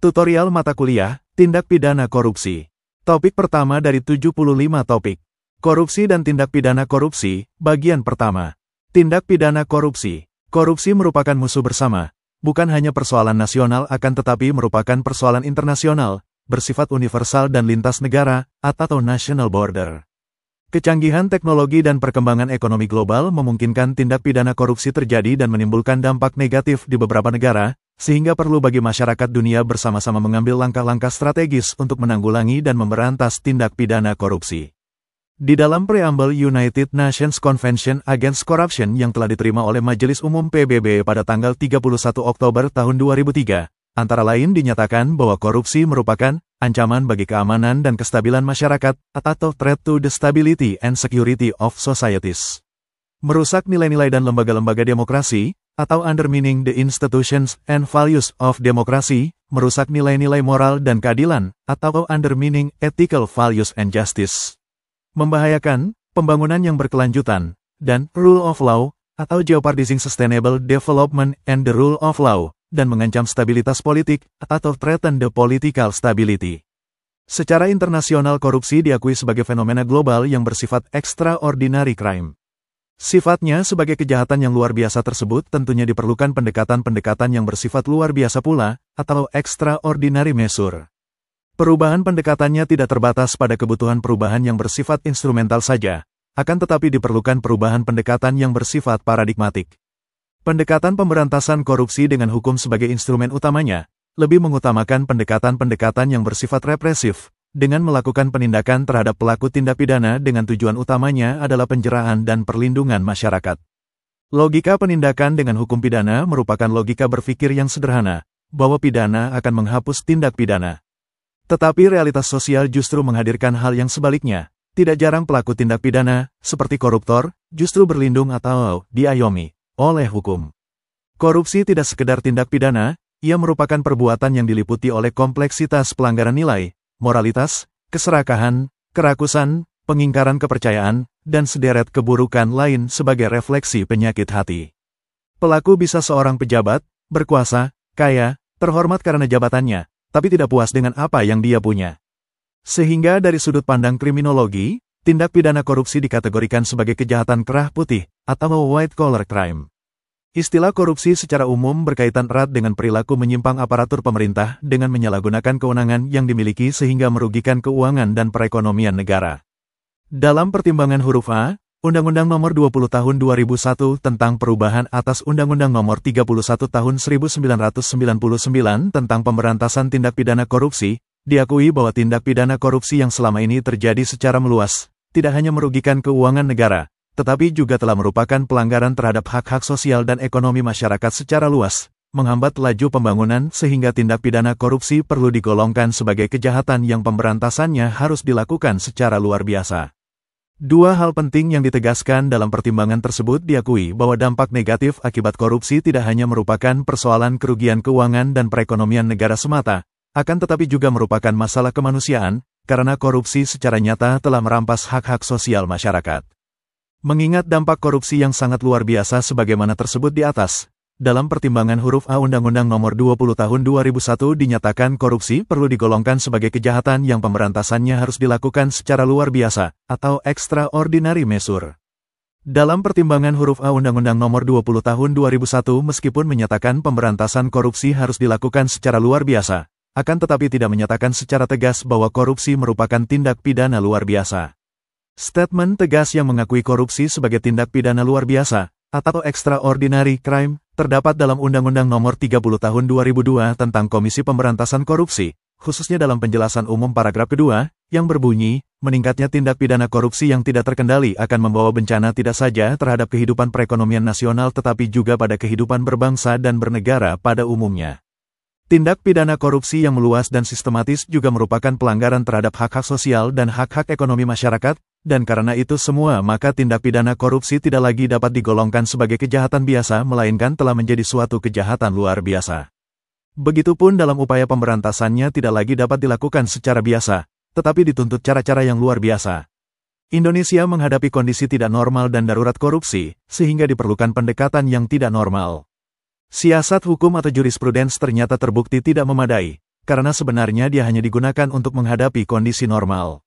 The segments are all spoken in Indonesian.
Tutorial mata kuliah, tindak pidana korupsi. Topik pertama dari 75 topik. Korupsi dan tindak pidana korupsi, bagian pertama. Tindak pidana korupsi. Korupsi merupakan musuh bersama, bukan hanya persoalan nasional akan tetapi merupakan persoalan internasional, bersifat universal dan lintas negara, atau national border. Kecanggihan teknologi dan perkembangan ekonomi global memungkinkan tindak pidana korupsi terjadi dan menimbulkan dampak negatif di beberapa negara, sehingga perlu bagi masyarakat dunia bersama-sama mengambil langkah-langkah strategis untuk menanggulangi dan memberantas tindak pidana korupsi. Di dalam preambel United Nations Convention Against Corruption yang telah diterima oleh Majelis Umum PBB pada tanggal 31 Oktober tahun 2003, antara lain dinyatakan bahwa korupsi merupakan ancaman bagi keamanan dan kestabilan masyarakat atau threat to the stability and security of societies. Merusak nilai-nilai dan lembaga-lembaga demokrasi, atau undermining the institutions and values of democracy, merusak nilai-nilai moral dan keadilan, atau undermining ethical values and justice. Membahayakan, pembangunan yang berkelanjutan, dan rule of law, atau jeopardizing sustainable development and the rule of law, dan mengancam stabilitas politik, atau threaten the political stability. Secara internasional korupsi diakui sebagai fenomena global yang bersifat extraordinary crime. Sifatnya sebagai kejahatan yang luar biasa tersebut tentunya diperlukan pendekatan-pendekatan yang bersifat luar biasa pula, atau extraordinary measure. Perubahan pendekatannya tidak terbatas pada kebutuhan perubahan yang bersifat instrumental saja, akan tetapi diperlukan perubahan pendekatan yang bersifat paradigmatik. Pendekatan pemberantasan korupsi dengan hukum sebagai instrumen utamanya, lebih mengutamakan pendekatan-pendekatan yang bersifat represif, dengan melakukan penindakan terhadap pelaku tindak pidana dengan tujuan utamanya adalah penjeraan dan perlindungan masyarakat. Logika penindakan dengan hukum pidana merupakan logika berpikir yang sederhana, bahwa pidana akan menghapus tindak pidana. Tetapi realitas sosial justru menghadirkan hal yang sebaliknya. Tidak jarang pelaku tindak pidana, seperti koruptor, justru berlindung atau diayomi oleh hukum. Korupsi tidak sekedar tindak pidana, ia merupakan perbuatan yang diliputi oleh kompleksitas pelanggaran nilai, moralitas, keserakahan, kerakusan, pengingkaran kepercayaan, dan sederet keburukan lain sebagai refleksi penyakit hati. Pelaku bisa seorang pejabat, berkuasa, kaya, terhormat karena jabatannya, tapi tidak puas dengan apa yang dia punya. Sehingga dari sudut pandang kriminologi, tindak pidana korupsi dikategorikan sebagai kejahatan kerah putih atau white collar crime. Istilah korupsi secara umum berkaitan erat dengan perilaku menyimpang aparatur pemerintah dengan menyalahgunakan kewenangan yang dimiliki sehingga merugikan keuangan dan perekonomian negara. Dalam pertimbangan huruf A, Undang-Undang Nomor 20 Tahun 2001 tentang perubahan atas Undang-Undang Nomor 31 Tahun 1999 tentang pemberantasan tindak pidana korupsi, diakui bahwa tindak pidana korupsi yang selama ini terjadi secara meluas, tidak hanya merugikan keuangan negara, tetapi juga telah merupakan pelanggaran terhadap hak-hak sosial dan ekonomi masyarakat secara luas, menghambat laju pembangunan sehingga tindak pidana korupsi perlu digolongkan sebagai kejahatan yang pemberantasannya harus dilakukan secara luar biasa. Dua hal penting yang ditegaskan dalam pertimbangan tersebut diakui bahwa dampak negatif akibat korupsi tidak hanya merupakan persoalan kerugian keuangan dan perekonomian negara semata, akan tetapi juga merupakan masalah kemanusiaan, karena korupsi secara nyata telah merampas hak-hak sosial masyarakat. Mengingat dampak korupsi yang sangat luar biasa sebagaimana tersebut di atas, dalam pertimbangan huruf A Undang-Undang Nomor 20 Tahun 2001 dinyatakan korupsi perlu digolongkan sebagai kejahatan yang pemberantasannya harus dilakukan secara luar biasa, atau extraordinary measure. Dalam pertimbangan huruf A Undang-Undang Nomor 20 Tahun 2001 meskipun menyatakan pemberantasan korupsi harus dilakukan secara luar biasa, akan tetapi tidak menyatakan secara tegas bahwa korupsi merupakan tindak pidana luar biasa. Statement tegas yang mengakui korupsi sebagai tindak pidana luar biasa, atau extraordinary crime, terdapat dalam Undang-Undang Nomor 30 Tahun 2002 tentang Komisi Pemberantasan Korupsi, khususnya dalam penjelasan umum paragraf kedua, yang berbunyi, meningkatnya tindak pidana korupsi yang tidak terkendali akan membawa bencana tidak saja terhadap kehidupan perekonomian nasional tetapi juga pada kehidupan berbangsa dan bernegara pada umumnya. Tindak pidana korupsi yang meluas dan sistematis juga merupakan pelanggaran terhadap hak-hak sosial dan hak-hak ekonomi masyarakat, dan karena itu semua maka tindak pidana korupsi tidak lagi dapat digolongkan sebagai kejahatan biasa melainkan telah menjadi suatu kejahatan luar biasa. Begitupun dalam upaya pemberantasannya tidak lagi dapat dilakukan secara biasa, tetapi dituntut cara-cara yang luar biasa. Indonesia menghadapi kondisi tidak normal dan darurat korupsi, sehingga diperlukan pendekatan yang tidak normal. Siasat hukum atau jurisprudens ternyata terbukti tidak memadai, karena sebenarnya dia hanya digunakan untuk menghadapi kondisi normal.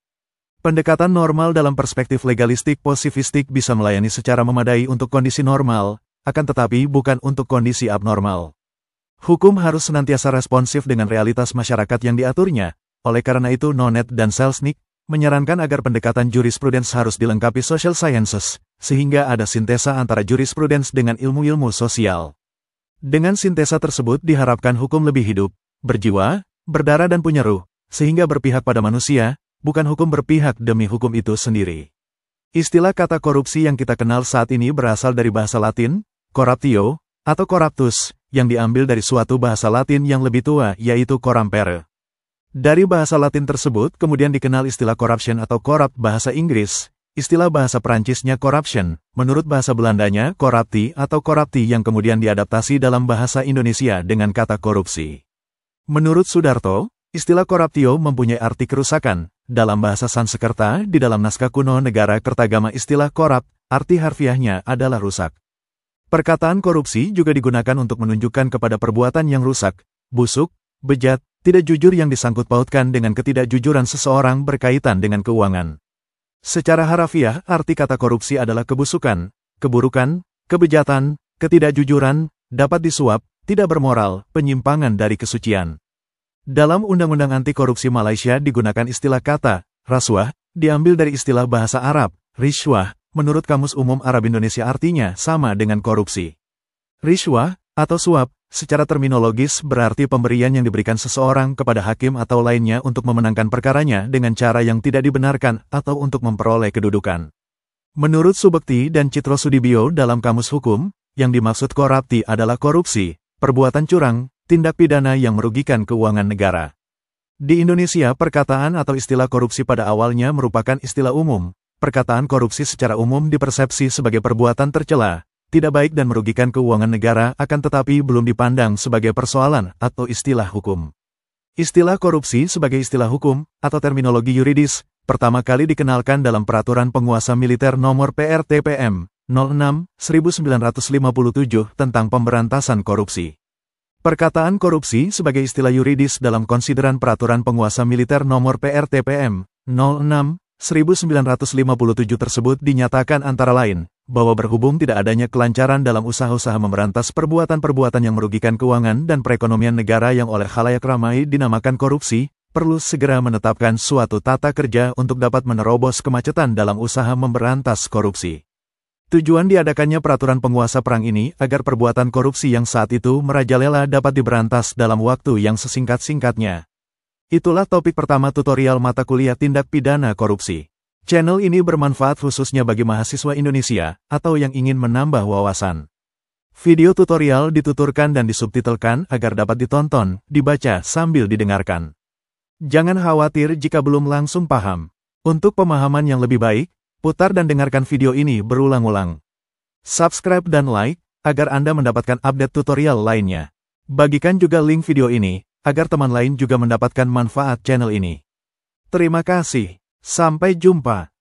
Pendekatan normal dalam perspektif legalistik positivistik bisa melayani secara memadai untuk kondisi normal, akan tetapi bukan untuk kondisi abnormal. Hukum harus senantiasa responsif dengan realitas masyarakat yang diaturnya, oleh karena itu Nonet dan Selznick menyarankan agar pendekatan jurisprudens harus dilengkapi social sciences, sehingga ada sintesa antara jurisprudens dengan ilmu-ilmu sosial. Dengan sintesa tersebut diharapkan hukum lebih hidup, berjiwa, berdarah dan punya ruh, sehingga berpihak pada manusia, bukan hukum berpihak demi hukum itu sendiri. Istilah kata korupsi yang kita kenal saat ini berasal dari bahasa Latin, corruptio, atau corruptus, yang diambil dari suatu bahasa Latin yang lebih tua yaitu corampere. Dari bahasa Latin tersebut kemudian dikenal istilah corruption atau corrupt bahasa Inggris, istilah bahasa Perancisnya corruption, menurut bahasa Belandanya corrupti atau corrupti yang kemudian diadaptasi dalam bahasa Indonesia dengan kata korupsi. Menurut Sudarto, Istilah koruptio mempunyai arti kerusakan. Dalam bahasa Sanskerta, di dalam naskah kuno negara Kertagama istilah korup, arti harfiahnya adalah rusak. Perkataan korupsi juga digunakan untuk menunjukkan kepada perbuatan yang rusak, busuk, bejat, tidak jujur yang disangkut pautkan dengan ketidakjujuran seseorang berkaitan dengan keuangan. Secara harafiah, arti kata korupsi adalah kebusukan, keburukan, kebejatan, ketidakjujuran, dapat disuap, tidak bermoral, penyimpangan dari kesucian. Dalam Undang-Undang Anti Korupsi Malaysia digunakan istilah kata, rasuah, diambil dari istilah bahasa Arab, rishwah, menurut Kamus Umum Arab Indonesia artinya sama dengan korupsi. Rishwah, atau suap, secara terminologis berarti pemberian yang diberikan seseorang kepada hakim atau lainnya untuk memenangkan perkaranya dengan cara yang tidak dibenarkan atau untuk memperoleh kedudukan. Menurut Subekti dan Citro Sudibio dalam Kamus Hukum, yang dimaksud korupsi adalah korupsi, perbuatan curang, tindak pidana yang merugikan keuangan negara. Di Indonesia, perkataan atau istilah korupsi pada awalnya merupakan istilah umum. Perkataan korupsi secara umum dipersepsi sebagai perbuatan tercela, tidak baik dan merugikan keuangan negara, akan tetapi belum dipandang sebagai persoalan atau istilah hukum. Istilah korupsi sebagai istilah hukum atau terminologi yuridis pertama kali dikenalkan dalam Peraturan Penguasa Militer Nomor PRTPM 06 1957 tentang pemberantasan korupsi. Perkataan korupsi sebagai istilah yuridis dalam konsideran peraturan penguasa militer nomor PRTPM 06 1957 tersebut dinyatakan antara lain bahwa berhubung tidak adanya kelancaran dalam usaha-usaha memberantas perbuatan-perbuatan yang merugikan keuangan dan perekonomian negara yang oleh khalayak ramai dinamakan korupsi, perlu segera menetapkan suatu tata kerja untuk dapat menerobos kemacetan dalam usaha memberantas korupsi. Tujuan diadakannya peraturan penguasa perang ini agar perbuatan korupsi yang saat itu merajalela dapat diberantas dalam waktu yang sesingkat-singkatnya. Itulah topik pertama tutorial mata kuliah tindak pidana korupsi. Channel ini bermanfaat khususnya bagi mahasiswa Indonesia atau yang ingin menambah wawasan. Video tutorial dituturkan dan disubtitelkan agar dapat ditonton, dibaca sambil didengarkan. Jangan khawatir jika belum langsung paham. Untuk pemahaman yang lebih baik, Putar dan dengarkan video ini berulang-ulang. Subscribe dan like, agar Anda mendapatkan update tutorial lainnya. Bagikan juga link video ini, agar teman lain juga mendapatkan manfaat channel ini. Terima kasih. Sampai jumpa.